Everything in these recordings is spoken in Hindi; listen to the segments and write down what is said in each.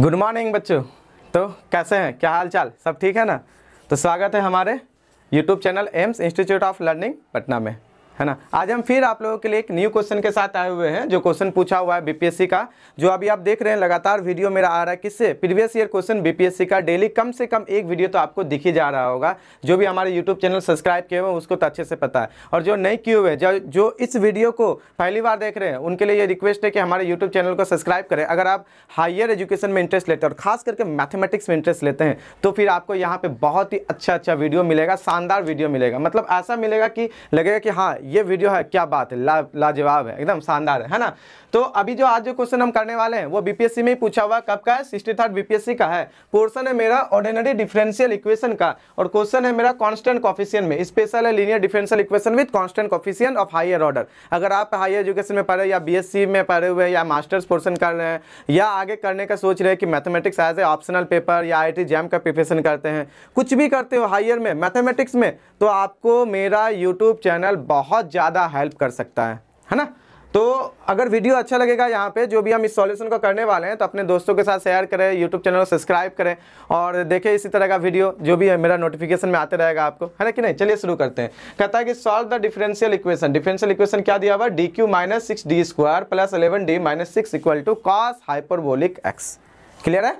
गुड मॉर्निंग बच्चों तो कैसे हैं क्या हाल चाल सब ठीक है ना तो स्वागत है हमारे YouTube channel AIMS institute of learning Patna में है ना आज हम फिर आप लोगों के लिए एक न्यू क्वेश्चन के साथ आए हुए हैं जो क्वेश्चन पूछा हुआ है बीपीएससी का जो अभी आप देख रहे हैं लगातार वीडियो मेरा आ रहा है किससे प्रीवियस ईयर क्वेश्चन बीपीएससी का डेली कम से कम एक वीडियो तो आपको दिख ही जा रहा होगा जो भी हमारे यूट्यूब चैनल सब्सक्राइब किए हुए हैं उसको तो अच्छे से पता है और जो नहीं किए हुए जो, जो इस वीडियो को पहली बार देख रहे हैं उनके लिए ये रिक्वेस्ट है कि हमारे यूट्यूब चैनल को सब्सक्राइब करें अगर आप हायर एजुकेशन में इंटरेस्ट लेते हैं और खास करके मैथमेटिक्स में इंटरेस्ट लेते हैं तो फिर आपको यहाँ पर बहुत ही अच्छा अच्छा वीडियो मिलेगा शानदार वीडियो मिलेगा मतलब ऐसा मिलेगा कि लगेगा कि हाँ ये वीडियो है क्या बात है ला लाजवाब है एकदम शानदार है है ना तो अभी जो आज जो क्वेश्चन हम करने वाले हैं वो बीपीएससी में ही पूछा हुआ कब का है सिक्सटी थर्ड बीपीएससी का है पोर्सन है मेरा ऑर्डिनरी डिफरेंशियल इक्वेशन का और क्वेश्चन है मेरा कॉन्स्टेंट कॉफिशियन में स्पेशल है linear differential equation with constant coefficient of higher order अगर आप हायर एजुकेशन में पढ़े या बी में पढ़े हुए या मास्टर्स पोर्सन कर रहे हैं या आगे करने का सोच रहे हैं कि mathematics as a optional paper या आई जैम का प्रिपरेशन करते हैं कुछ भी करते हो हायर में मैथमेटिक्स में तो आपको मेरा यूट्यूब चैनल बहुत बहुत ज़्यादा हेल्प कर सकता है है ना तो अगर वीडियो अच्छा लगेगा यहाँ पे जो भी हम इस सॉल्यूशन को करने वाले हैं तो अपने दोस्तों के साथ शेयर करें यूट्यूब चैनल को सब्सक्राइब करें और देखें इसी तरह का वीडियो जो भी है मेरा नोटिफिकेशन में आते रहेगा आपको है ना कि नहीं चलिए शुरू करते हैं कहता है कि solve the differential equation differential equation क्या दिया हुआ D cube minus six D square plus eleven D minus six equal to cos hyperbolic X clear है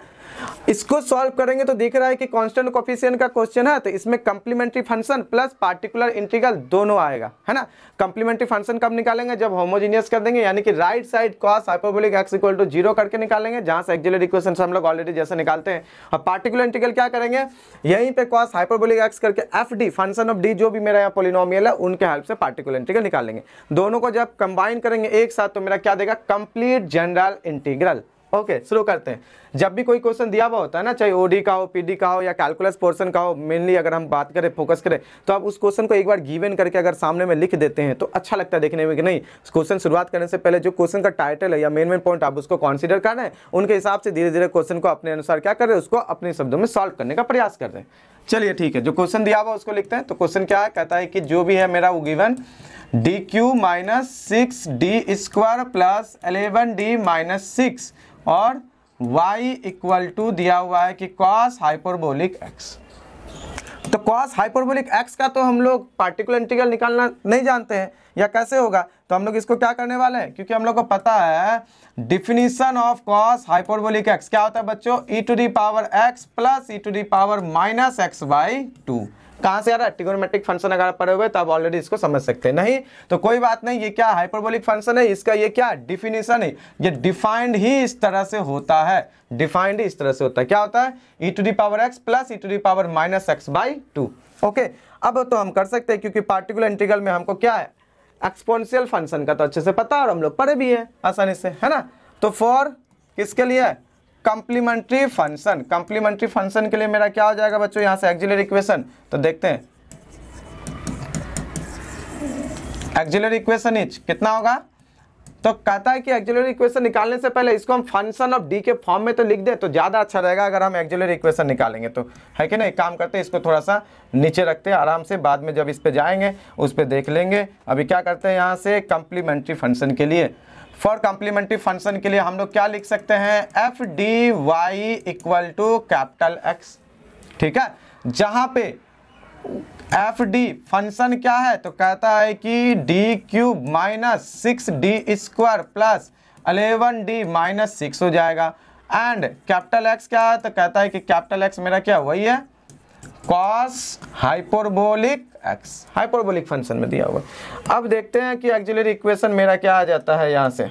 इसको सॉल्व करेंगे तो दिख रहा है कि कांस्टेंट कॉफिशियन का क्वेश्चन है तो इसमें complementary function plus particular integral दोनों आएगा है ना कंप्लीमेंट्री फंक्शन कब निकालेंगे जब होमोजीनियस कर देंगे यानी कि right side cos hyperbolic x equal to zero करके निकालेंगे जहां से एक्जिलर इक्वेशन हम लोग ऑलरेडी जैसे निकालते हैं और पार्टिकुलर इंटीग्रल क्या करेंगे यहीं पर कॉस हाइपोबोलिक एक्स करके F D function of D जो भी मेरा यहाँ पोलिनोमियल है उनके हेल्प से पार्टिकुलर इंटीग्रल निकालेंगे दोनों को जब कंबाइन करेंगे एक साथ तो मेरा क्या देगा कंप्लीट जनरल इंटीग्रल ओके शुरू करते हैं जब भी कोई क्वेश्चन दिया हुआ होता है ना चाहे ओडी का हो पीडी का हो या कैलकुलस पोर्शन का हो मेनली अगर हम बात करें फोकस करें तो आप उस क्वेश्चन को एक बार गिवन करके अगर सामने में लिख देते हैं तो अच्छा लगता है देखने में कि नहीं क्वेश्चन शुरुआत करने से पहले जो क्वेश्चन का टाइटल है या मेन मेन पॉइंट आप उसको कॉन्सिडर कर रहे हैं उनके हिसाब से धीरे धीरे क्वेश्चन को अपने अनुसार क्या कर रहे हैं उसको अपने शब्दों में सॉल्व करने का प्रयास कर रहे हैं चलिए ठीक है जो क्वेश्चन दिया हुआ उसको लिखते हैं तो क्वेश्चन क्या है कहता है कि जो भी है मेरा वो given D cube minus six D square plus eleven D minus six और y इक्वल टू दिया हुआ है कि कॉस हाइपरबोलिक x तो कॉस हाइपरबोलिक x का तो हम लोग पार्टिकुलर इंटीग्रल निकालना नहीं जानते हैं या कैसे होगा तो हम लोग इसको क्या करने वाले हैं क्योंकि हम लोग को पता है definition of cos hyperbolic x क्या होता है बच्चों e to the power x plus e to the power minus x by two कहां से आ रहा है टिगोनमेट्रिक फंक्शन अगर पड़े हुए तो आप ऑलरेडी इसको समझ सकते हैं नहीं तो कोई बात नहीं ये क्या हाइपरबोलिक फंक्शन है इसका ये क्या डिफिनेशन है ये डिफाइंड ही इस तरह से होता है डिफाइंड इस तरह से होता है क्या होता है e to the power x plus e to the power minus x by two okay अब तो हम कर सकते हैं क्योंकि पार्टिकुलर इंटीग्रल में हमको क्या है एक्सपोनशियल फंक्शन का तो अच्छे से पता और हम लोग पढ़े भी है आसानी से है ना तो फॉर किसके लिए कंप्लीमेंट्री फंक्शन कंप्लीमेंट्री फंक्शन के लिए मेरा क्या हो जाएगा बच्चों यहाँ से एक्जिलरी इक्वेशन तो देखते हैं एक्जिलरी इक्वेशन इच कितना होगा तो कहता है कि एक्जुलरी इक्वेशन निकालने से पहले इसको हम फंक्शन ऑफ डी के फॉर्म में तो लिख दे तो ज़्यादा अच्छा रहेगा अगर हम एक्जुलरी इक्वेशन निकालेंगे तो है कि ना एक काम करते हैं इसको थोड़ा सा नीचे रखते हैं आराम से बाद में जब इस पर जाएंगे उस पर देख लेंगे अभी क्या करते हैं यहाँ से कंप्लीमेंट्री फंक्शन के लिए फॉर कंप्लीमेंट्री फंक्शन के लिए हम लोग क्या लिख सकते हैं F D Y equal to capital X ठीक है जहाँ पे एफ डी फंक्शन क्या है तो कहता है कि D cube minus six D square plus eleven D minus six हो जाएगा एंड कैपिटल एक्स क्या है तो कहता है कि कैपिटल एक्स मेरा क्या वही है cos hyperbolic x hyperbolic function में दिया हुआ अब देखते हैं कि एक्चुअली इक्वेशन मेरा क्या आ जाता है यहाँ से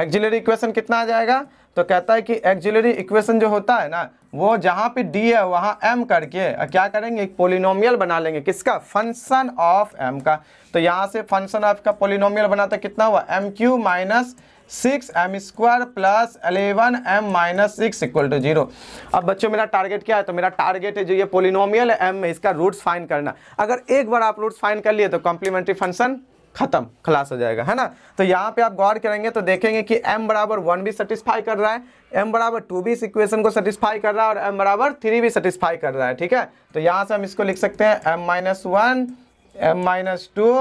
एक्जुलरी इक्वेशन कितना आ जाएगा तो कहता है कि एक्जुलरी इक्वेशन जो होता है ना वो जहाँ पे डी है वहाँ एम करके क्या करेंगे एक पोलिनोमियल बना लेंगे किसका फंक्शन ऑफ एम का तो यहाँ से फंक्शन ऑफ का पोलिनोमियल बनाता कितना हुआ M cube minus six M square plus eleven M minus six equal to zero अब बच्चों मेरा टारगेट क्या है तो मेरा टारगेट है जो ये पोलिनोमियल है एम में इसका रूट्स फाइन करना अगर एक बार आप रूट्स फाइन कर लिए तो कॉम्प्लीमेंट्री फंक्शन खत्म खलास हो जाएगा है ना तो यहाँ पे आप गौर करेंगे तो देखेंगे कि m बराबर वन भी सेटिस्फाई कर रहा है m बराबर टू भी इस इक्वेशन को सेटिस्फाई कर रहा है और m बराबर थ्री भी सेटिस्फाई कर रहा है ठीक है तो यहाँ से हम इसको लिख सकते हैं m minus one M minus two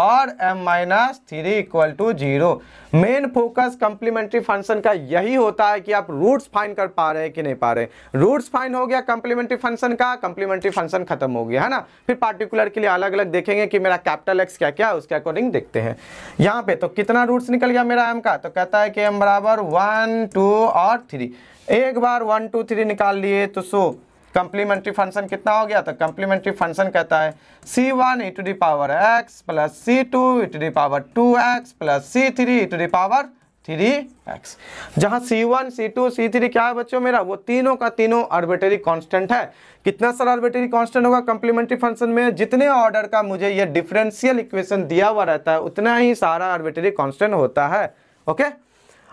और M minus three equal to zero main focus complementary function का यही होता है कि आप रूट्स फाइन कर पा रहे हैं कि नहीं पा रहे रूट्स फाइन हो गया कंप्लीमेंट्री फंक्शन का कंप्लीमेंट्री फंक्शन खत्म हो गया है ना फिर पार्टिकुलर के लिए अलग अलग देखेंगे कि मेरा कैपिटल एक्स क्या क्या है उसके अकॉर्डिंग देखते हैं यहाँ पे तो कितना रूट्स निकल गया मेरा एम का तो कहता है कि एम बराबर वन टू और थ्री एक बार वन टू थ्री निकाल लिए तो सो कंप्लीमेंट्री फंक्शन कितना हो गया तो कंप्लीमेंट्री फंक्शन कहता है C one e to the power x plus C two e to the power two x plus C three e to the power three x जहाँ C one C two C three क्या है बच्चों मेरा वो तीनों का तीनों आर्बिटरी कांस्टेंट है कितना सारा आर्बिटरी कांस्टेंट होगा कंप्लीमेंट्री फंक्शन में जितने ऑर्डर का मुझे ये डिफरेंशियल इक्वेशन दिया हुआ रहता है उतना ही सारा आर्बिटरी कांस्टेंट होता है ओके okay?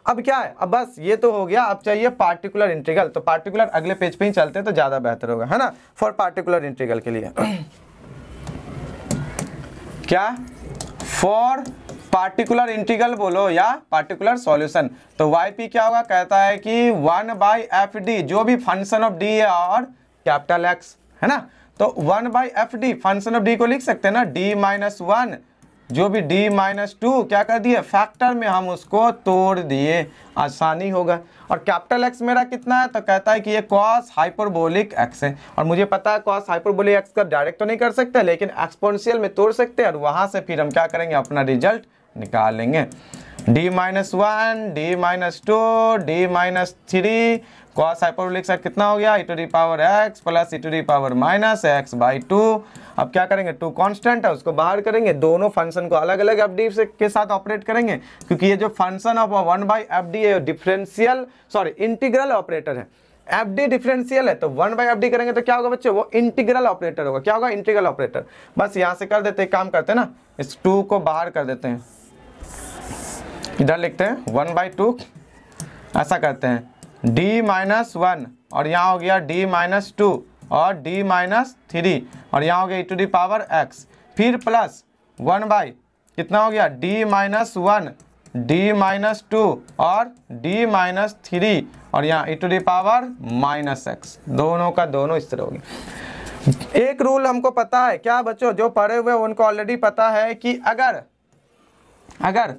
अब क्या है अब बस ये तो हो गया अब चाहिए पार्टिकुलर इंटीग्रल तो पार्टिकुलर अगले पेज पे ही चलते हैं तो ज़्यादा बेहतर होगा है ना फॉर पार्टिकुलर इंटीग्रल के लिए क्या फॉर पार्टिकुलर इंटीग्रल बोलो या पार्टिकुलर सॉल्यूशन तो वाई पी क्या होगा कहता है कि वन बाई एफ डी जो भी फंक्शन ऑफ डी है और कैपिटल एक्स है ना तो one by F D function of D को लिख सकते हैं ना डी माइनस वन जो भी d माइनस टू क्या कर दिए फैक्टर में हम उसको तोड़ दिए आसानी होगा और कैपिटल एक्स मेरा कितना है तो कहता है कि ये कॉस हाइपरबोलिक एक्स है और मुझे पता है कॉस हाइपरबोलिक एक्स का डायरेक्ट तो नहीं कर सकते लेकिन एक्सपोनशियल में तोड़ सकते हैं और वहाँ से फिर हम क्या करेंगे अपना रिजल्ट निकालेंगे D minus one D minus two D minus three cos hyperbolic side कितना हो गया e to the power x plus e to the power minus x by two अब क्या करेंगे टू कांस्टेंट है उसको बाहर करेंगे दोनों फंक्शन को अलग अलग एफ डी के साथ ऑपरेट करेंगे क्योंकि ये जो function of one by F D है डिफरेंशियल सॉरी इंटीग्रल ऑपरेटर है एफ डी डिफरेंशियल है तो वन बाई एफ डी करेंगे तो क्या होगा बच्चे वो इंटीग्रल ऑपरेटर होगा क्या होगा इंटीग्रल ऑपरेटर बस यहाँ से कर देते काम करते हैं ना इस टू को बाहर कर देते हैं इधर लिखते हैं वन बाई टू ऐसा करते हैं डी माइनस वन और यहाँ हो गया डी माइनस टू और डी माइनस थ्री और यहाँ हो गया e to the power x फिर प्लस वन बाई कितना हो गया D minus one D minus two और डी माइनस थ्री और यहाँ e to the power minus x दोनों का दोनों इस तरह हो गया एक रूल हमको पता है क्या बच्चों जो पढ़े हुए उनको ऑलरेडी पता है कि अगर अगर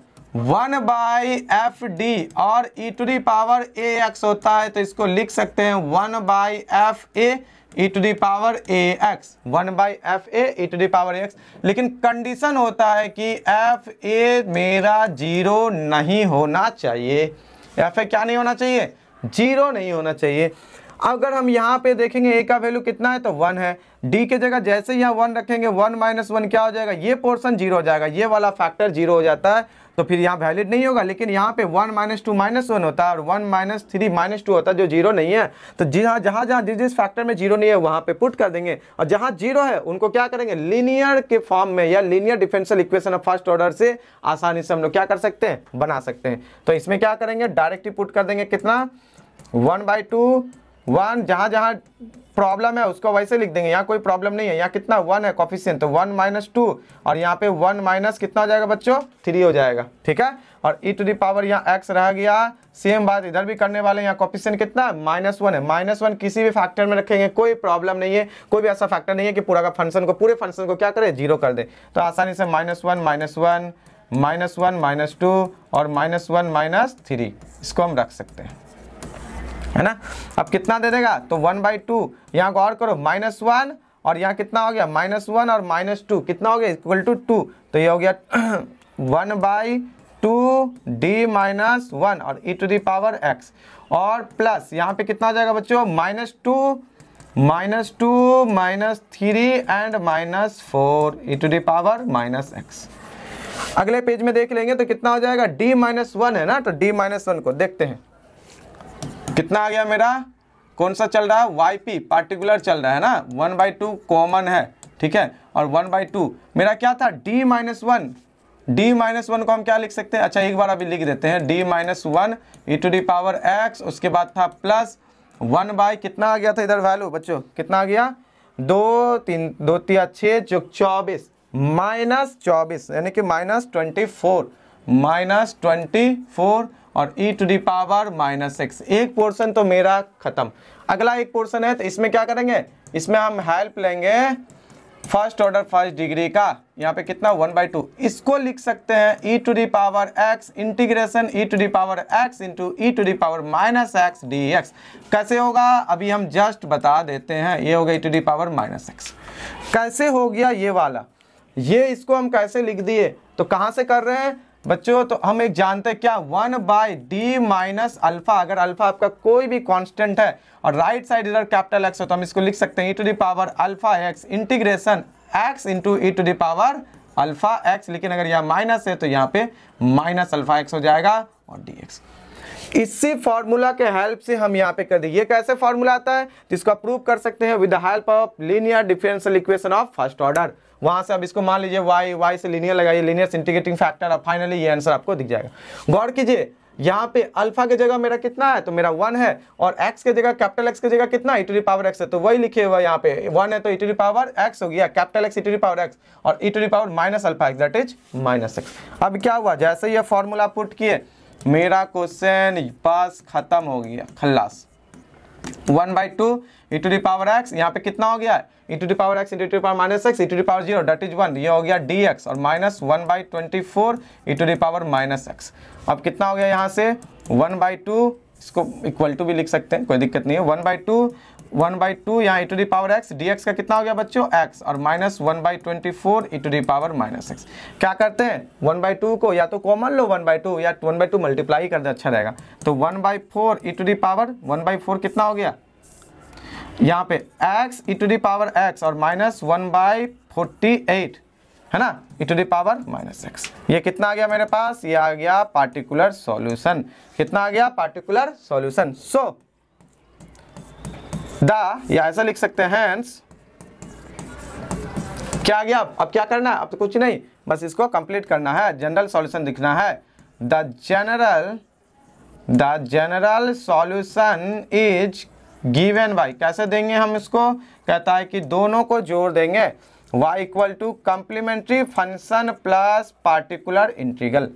वन बाई एफ डी और e to the power a x होता है तो इसको लिख सकते हैं one by F a e to the power a x one by F a e to the power x लेकिन कंडीशन होता है कि एफ ए मेरा जीरो नहीं होना चाहिए एफ ए क्या नहीं होना चाहिए जीरो नहीं होना चाहिए अगर हम यहाँ पे देखेंगे ए का वैल्यू कितना है तो वन है डी की जगह जैसे यहाँ वन रखेंगे वन माइनस वन क्या हो जाएगा ये पोर्सन जीरो हो जाएगा ये वाला फैक्टर जीरो हो जाता है तो फिर यहाँ वैलिड नहीं होगा लेकिन यहाँ पे one minus two minus one होता है और one minus three minus two होता है जो जीरो नहीं है तो जहाँ जहाँ जहाँ जिस जिस फैक्टर में जीरो नहीं है वहाँ पे पुट कर देंगे और जहाँ जीरो है उनको क्या करेंगे लीनियर के फॉर्म में या linear differential equation of first order से आसानी से हम लोग क्या कर सकते हैं बना सकते हैं तो इसमें क्या करेंगे डायरेक्टली पुट कर देंगे कितना वन बाई टू वन जहाँ जहाँ प्रॉब्लम है उसको वैसे लिख देंगे यहाँ कोई प्रॉब्लम नहीं है यहाँ कितना वन है कॉफिशियन तो वन माइनस टू और यहाँ पे वन माइनस कितना हो जाएगा बच्चों थ्री हो जाएगा ठीक है और ई टू दी पावर यहाँ एक्स रह गया सेम बात इधर भी करने वाले यहाँ कॉफिशियन कितना माइनस वन है माइनस वन किसी भी फैक्टर में रखेंगे कोई प्रॉब्लम नहीं है कोई भी ऐसा फैक्टर नहीं है कि पूरा का फंक्शन को पूरे फंक्शन को क्या करे जीरो कर दे तो आसानी से minus one minus one minus one minus two और माइनस वन माइनस थ्री इसको हम रख सकते हैं है ना अब कितना दे देगा तो वन बाई टू यहाँ गौर करो माइनस वन और यहाँ कितना हो गया माइनस वन और माइनस टू कितना हो गया इक्वल टू टू तो ये हो गया one by two D minus one और e to the power x और प्लस यहाँ पे कितना हो जाएगा बच्चों minus two minus two minus three and minus four e to the power minus x अगले पेज में देख लेंगे तो कितना हो जाएगा डी माइनस वन है ना तो डी माइनस वन को देखते हैं कितना आ गया मेरा कौन सा चल रहा है वाई पी पार्टिकुलर चल रहा है ना वन बाई टू कॉमन है ठीक है और वन बाई टू मेरा क्या था D minus one D minus one को हम क्या लिख सकते हैं अच्छा एक बार अभी लिख देते हैं D minus one e to the power x उसके बाद था प्लस वन बाई कितना आ गया था इधर वैल्यू बच्चों कितना आ गया दो तीन दो तीन छः जो चौबीस माइनस चौबीस यानी कि minus twenty four minus twenty four और e to the power minus x एक पोर्शन तो मेरा खत्म अगला एक पोर्शन है तो इसमें क्या करेंगे इसमें हम हेल्प लेंगे फर्स्ट ऑर्डर फर्स्ट डिग्री का यहाँ पे कितना वन बाई टू इसको लिख सकते हैं e to the power x integration e to the power x into e to the power minus x d x कैसे होगा अभी हम जस्ट बता देते हैं ये होगा e to the power minus x कैसे हो गया ये वाला ये इसको हम कैसे लिख दिए तो कहाँ से कर रहे हैं बच्चों तो हम एक जानते हैं क्या one by D minus alpha अगर अल्फा आपका कोई भी कांस्टेंट है और राइट साइड इधर कैपिटल एक्स हो तो हम इसको लिख सकते हैं e to the power alpha x integration x into e to the power alpha x लेकिन अगर यहाँ माइनस है तो यहाँ पे माइनस अल्फा एक्स हो जाएगा और डी एक्स इसी फॉर्मूला के हेल्प से हम यहाँ पे कर दें ये कैसे फॉर्मूला आता है जिसको तो आप प्रूव कर सकते हैं with the help of linear differential equation of first order वहां से अब इसको मान लीजिए वाई वाई से लीनियर लगाइए लीनियर इंटीग्रेटिंग फैक्टर अब फाइनली ये आंसर आपको दिख जाएगा गौर कीजिए यहाँ पे अल्फा के जगह मेरा कितना है तो मेरा वन है और एक्स के जगह कैपिटल एक्स के जगह कितना ई टू पावर एक्स है तो वही लिखे हुआ यहाँ पे वन है तो ई टू पावर एक्स हो गया capital X e to power x और e to power minus alpha x that is minus x अब क्या हुआ जैसे ये फॉर्मूला पुट किए मेरा क्वेश्चन पास खत्म हो गया खल्लास one by two e to the power x यहाँ पे कितना हो गया e to the power x into two power minus x e to the power zero that is one ये हो गया डी एक्स और minus one by twenty four e to the power minus x अब कितना हो गया यहाँ से वन बाई टू इसको इक्वल टू भी लिख सकते हैं कोई दिक्कत नहीं है one by two one by two यहाँ e to the power x d x का कितना हो गया बच्चों एक्स और minus one by twenty four e to the power minus x क्या करते हैं वन बाई टू को या तो कॉमन लो वन बाई टू या वन बाई टू मल्टीप्लाई कर दे अच्छा रहेगा तो one by four e to the power one by four कितना हो गया यहाँ पे x e to the power x और minus one by forty eight है ना e to the power minus x ये कितना आ गया मेरे पास ये आ गया पार्टिकुलर सॉल्यूशन कितना आ गया particular solution so so, the या ऐसा लिख सकते हैं क्या आ गया अब अब क्या करना है अब तो कुछ नहीं बस इसको कंप्लीट करना है जनरल सॉल्यूशन लिखना है the general the general solution is given by कैसे देंगे हम इसको कहता है कि दोनों को जोड़ देंगे y equal to complementary function plus particular integral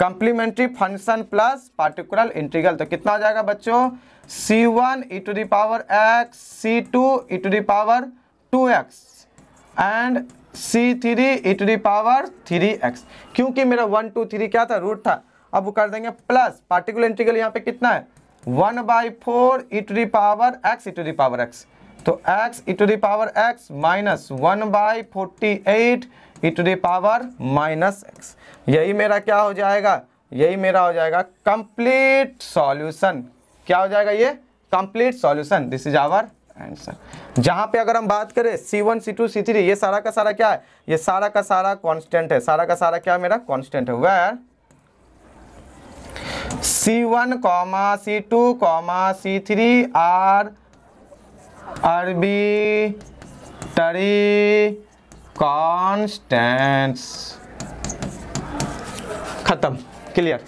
complementary function plus particular integral तो कितना आ जाएगा बच्चों C one e to the power x C two e to the power two x and C three e to the power three x क्योंकि मेरा वन टू थ्री क्या था रूट था अब वो कर देंगे प्लस पार्टिकुलर इंटीग्रल यहाँ पे कितना है one by four e to the power x e to the power x तो x e to the power x minus one by forty eight e to the power minus x यही मेरा क्या हो जाएगा यही मेरा हो जाएगा कंप्लीट सॉल्यूशन क्या हो जाएगा ये complete solution this is our answer जहां पे अगर हम बात करें C one C two C three ये सारा का सारा क्या है ये सारा का सारा कांस्टेंट है सारा का सारा क्या मेरा कांस्टेंट है where C one comma C two comma C three are arbitrary constants खत्म क्लियर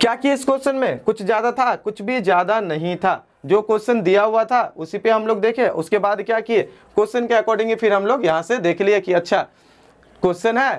क्या किया इस क्वेश्चन में कुछ ज़्यादा था कुछ भी ज़्यादा नहीं था जो क्वेश्चन दिया हुआ था उसी पे हम लोग देखे उसके बाद क्या किए क्वेश्चन के अकॉर्डिंग फिर हम लोग यहाँ से देख लिए कि अच्छा क्वेश्चन है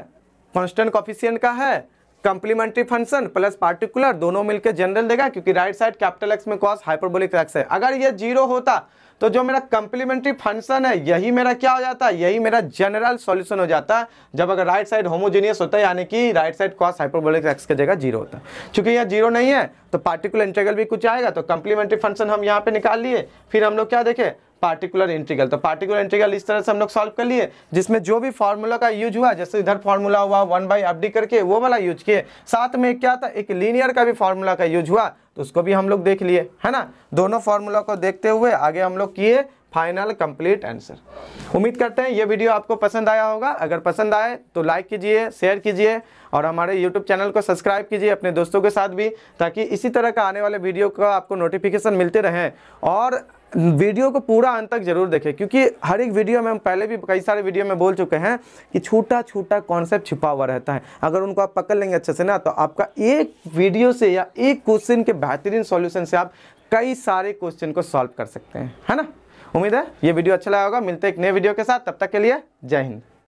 कॉन्स्टेंट कॉफिशियंट का है कंप्लीमेंट्री फंक्शन प्लस पार्टिकुलर दोनों मिलकर जनरल देगा क्योंकि राइट साइड कैपिटल एक्स में कॉस हाइपरबोलिक एक्स है अगर ये जीरो होता तो जो मेरा कंप्लीमेंट्री फंक्शन है यही मेरा क्या हो जाता है यही मेरा जनरल सॉल्यूशन हो जाता है जब अगर राइट साइड होमोजेनियस होता है यानी कि right side cos hyperbolic x की जगह जीरो होता है चूंकि यहाँ जीरो नहीं है तो पार्टिकुलर इंटीग्रल भी कुछ आएगा तो कंप्लीमेंट्री फंक्शन हम यहाँ पे निकाल लिए फिर हम लोग क्या देखें पार्टिकुलर इंटीग्रल तो पार्टिकुलर इंटीग्रल इस तरह से हम लोग सॉल्व कर लिए जिसमें जो भी फार्मूला का यूज हुआ जैसे इधर फार्मूला हुआ वन बाई एफ करके वो वाला यूज किए साथ में क्या था एक लीनियर का भी फार्मूला का यूज हुआ तो उसको भी हम लोग देख लिए है ना दोनों फार्मूला को देखते हुए आगे हम लोग किए फाइनल कंप्लीट आंसर उम्मीद करते हैं ये वीडियो आपको पसंद आया होगा अगर पसंद आए तो लाइक कीजिए शेयर कीजिए और हमारे यूट्यूब चैनल को सब्सक्राइब कीजिए अपने दोस्तों के साथ भी ताकि इसी तरह का आने वाले वीडियो का आपको नोटिफिकेशन मिलते रहें और वीडियो को पूरा अंत तक जरूर देखें क्योंकि हर एक वीडियो में हम पहले भी कई सारे वीडियो में बोल चुके हैं कि छोटा छोटा कॉन्सेप्ट छिपा हुआ रहता है अगर उनको आप पकड़ लेंगे अच्छे से ना तो आपका एक वीडियो से या एक क्वेश्चन के बेहतरीन सॉल्यूशन से आप कई सारे क्वेश्चन को सॉल्व कर सकते हैं है ना उम्मीद है ये वीडियो अच्छा लगा होगा मिलते हैं एक नए वीडियो के साथ तब तक के लिए जय हिंद